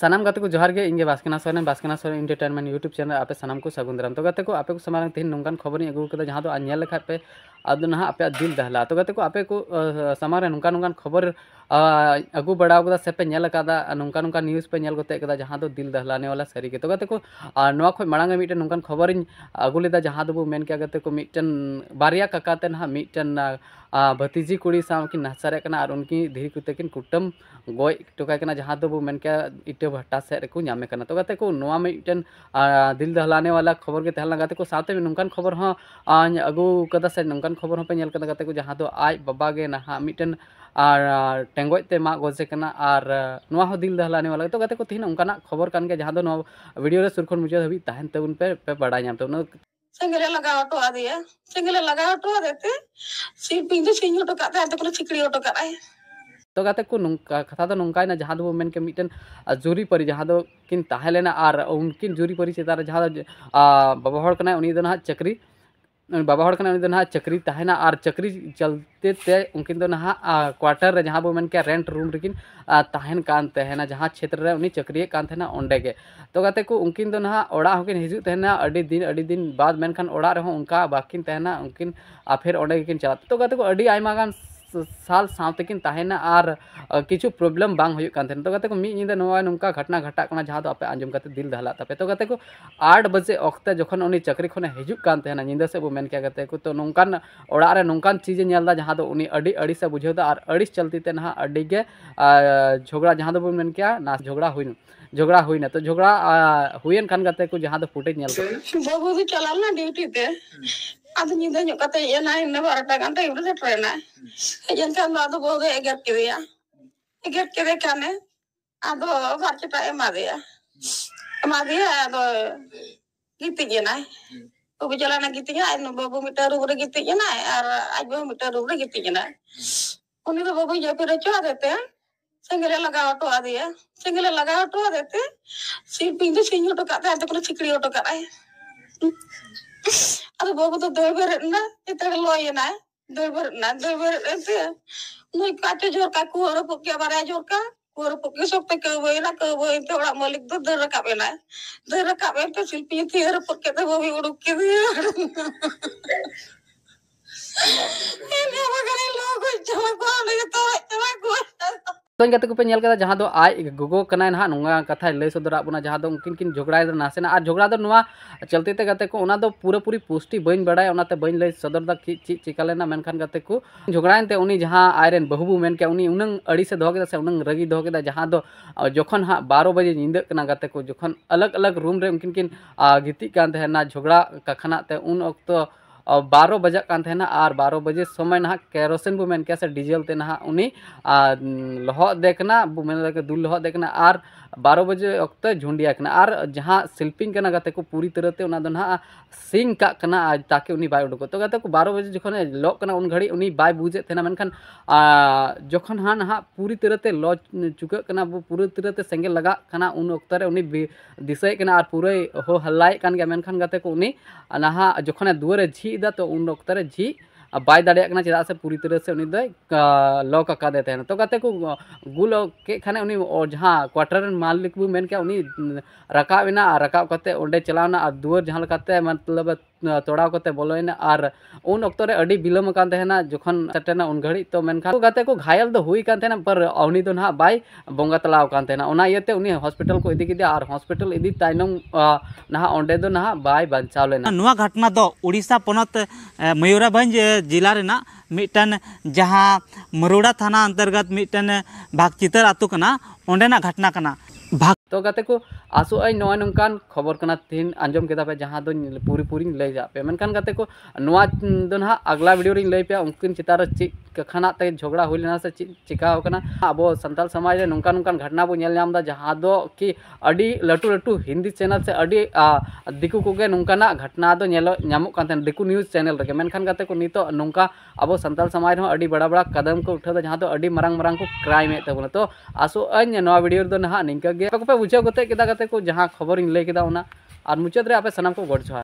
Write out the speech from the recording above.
सानाम गाते को जोहार गे इंगे Baskina Soren Baskina Soren entertainment YouTube channel आपे सानाम को सागुन दराम तो गाते को आपे को समारंग तीन नुंगान खबर अगु कदा जहां तो आन्यल तो लखा पे अब ना आपे दिल दहला तो गाते को आपे को समारे नुंगा नुंगा खबर अगु बड़ा कदा से पे नेल कदा नुंगा नुंगा न्यूज़ पे नेल गते कदा जहां तो दिल दहलाने वाला सरी के तो गते को नवा खो मड़ांगे मिटन नुंगान खबरें अगु लेदा जहाँ तो बु मेन के गते को मिटन बारिया काकाते ना मिटन भतीजी कुड़ी साम कि नाचारे और उनकी धीरी कुत कुटम गज टोका जहाँ तो बोन इटे भट्टा सर तो को नाम तो मीटन दिल दहलाने वाला खबर के तहलनाते साथ नौकान खबर हाँ अगूकता से नौकान खबर हमें हाँ को जहाँ तो आज बाबा के नाहा मीटन टेगजते मा गजे और दिल दहलाने वाला तो तेहन उनका खबर कान के जहाँ तो वीडियो सुरखंड मुझे हाँ तब पे बड़ा तो सिंगले लगा उठवा दिए सिंगले लगा उठवा देते सिंपिंग से सिंग उठो करते तो चिकड़ी उठो कराए तो गाते को नुंका कथा तो नुंका ना जहां दो मेन के मिटन जुरी परी जहां दो किन ताहे लेना आर उनकिन जुरी परी से तार जहां बबहड़ कना उनी दना चक्री बाबा हर उन तो चक्री तहना और चक्री चलते ते उनकिन दो तो ना क्वार्टर रे बो मन के रेंट रूम रिकिन तहन कान तहना जहां क्षेत्र रे उनी कान तहना ओंडे तो गते को उनकिन दो तो ना ओडा होकिन हिजु तहना अडी दिन अडी दिन बाद मन खान ओडा रे उनका बाकिन तहना उनकिन आ फिर ओंडे किन चला तो गते को अडी आइमागान साल सातकिन कि प्रब्लम बाहर तो गाते मीदे नुक घटना घटा जहाँ आप तो आपे आजम दिल दहला तपे तो गाते को आठ बजे वक्त जो उन चाकरी खन हजन निंदा से बोन गाते को तो नौकान ओर नौकान चीज नलदा जहाँ तो अड़ी से बुझे और अड़ी चलती ना झगड़ा जहाँ बोन तो ना झगड़ा हो झगड़ा हुई ना तो झगड़ा हुई खान गते को जहां तो फुटेज नेल बाबू से चला ना ड्यूटी पे आज निदे न कते ये ना इन बारटा गंते इब से ट्रेन है जन का ना तो बोल दे के दिया एगर के देखाने आ तो घर के टाइम आ दिया मा दिया आ तो गीती जे ना तो भी चला ना गीती है न बाबू मीटर ऊपर गीती जे ना और आज बाबू मीटर ऊपर गीती जे ना उन्हें तो बाबू जो करे चो आ देते हैं सिंगले लगा उठवा दिए सिंगले लगा उठवा देते पिंजे सिंह उठकाते आज को तो चिकड़ी उठकर आए अरे बोगो तो दुई बार ना इतने लोई ना दुई बार ना दुई बार ऐसे मुझे काटे जोर का कुहरो पुक्या बारे जोर का कुहरो पुक्या सब तो कब हुई ना कब हुई तो बड़ा तो दर रखा बिना दर रखा बिना तो सिल्पी थी यार पुक्के तो वो भी उड़ के थी यार इन्हें अब अगर इन लोगों को तो जमा को जहां आज गगो ना ना कथा लै सदर बोना उनकिन झगड़ा ना से झगड़ा चलते गते को उना पूरा पूरी पुष्टि बन बड़ा बन लै सदर चीज ची, चिकालेना मनखान गते को झगड़ाते आयर बहुबू मन के अड़ी से दोगे से उन रगी दोगे जहां जखन हाँ बारो बजे निंदा गते को जखन अलग अलग रूम रे उनकिन गीतिक झगड़ा कखना उन अक्त और बारह बजा कान थे ना आर बारह बजे समय ना कैरोसिन बुमेन क्या से डीजल ते ना उन्हीं लहो देखना बुमेन देखे दूल लहो देखना आर बारह बजे वक्त झुंडिया करना आर जहाँ सिल्पिंग करना गाते को पूरी तरह से उन ना सिंग करना ताकि उन्हीं बाय उड़को तो गाते को बारह बजे जो खाने लॉक करना उन घड़ी उन्हीं बाय बुझे थे ना मनखन जो खान हाँ ना पूरी तरह से लॉ चुके करना पूरी तरह से संगे लगा करना उन वक्त उन्हीं दिशा करना पूरे हो हल्लाई कान गया मनखन गाते को उन्हीं ना जो खाने झी झिदा तो उन वक्तरे झि बै दिन चेदा से पूरी तरह से लक अकादे तेन तो को गुल खान जहाँ क्वाटर मालिक बोन रकाबना रकाब चलावना दुआर जहाँ मतलब तोड़ा बोलोन और उन वक्तो बिलम कर जखन सेटे उन घड़ी तो मेखाते घायल तो हुई पर ना बै बंगा तलावना हॉस्पिटल को हॉस्पिटल ना ना बै बचाव लेना घटना तो उड़ीसा पनत मयूरभंज जिला मिट्टन जहाँ मरुड़ा थाना अंतर्गत मिट्टन भागचितर अतुकना घटना तो गाते को आसो आई नवा नंकान खबर कना तीन आंजम के पे जहां दो पूरी पूरी लई जा पे मनकान गाते को नवा दो ना अगला वीडियो रे लई पे उनकिन चितार ची कखना तक झगड़ा हो लेना से चिकाकना अब सानल समाज नौका नौकान घटना बोलाम जहाँ दो कि लटू लटू हिंदी चैनल से दिकू को नौकाना घटना दोम दिकू न्यूज चैनल रे मेखान नित नौका तो अब सानल समाज अभी बड़ा बड़ा कदम को उठा जहाँ तो मांग मांग को क्राइम हेबा तो आसोजा भिडियो ना निकापे बुझे गते खबर लैदा और मुचाद रे आप सामान को गड़ जो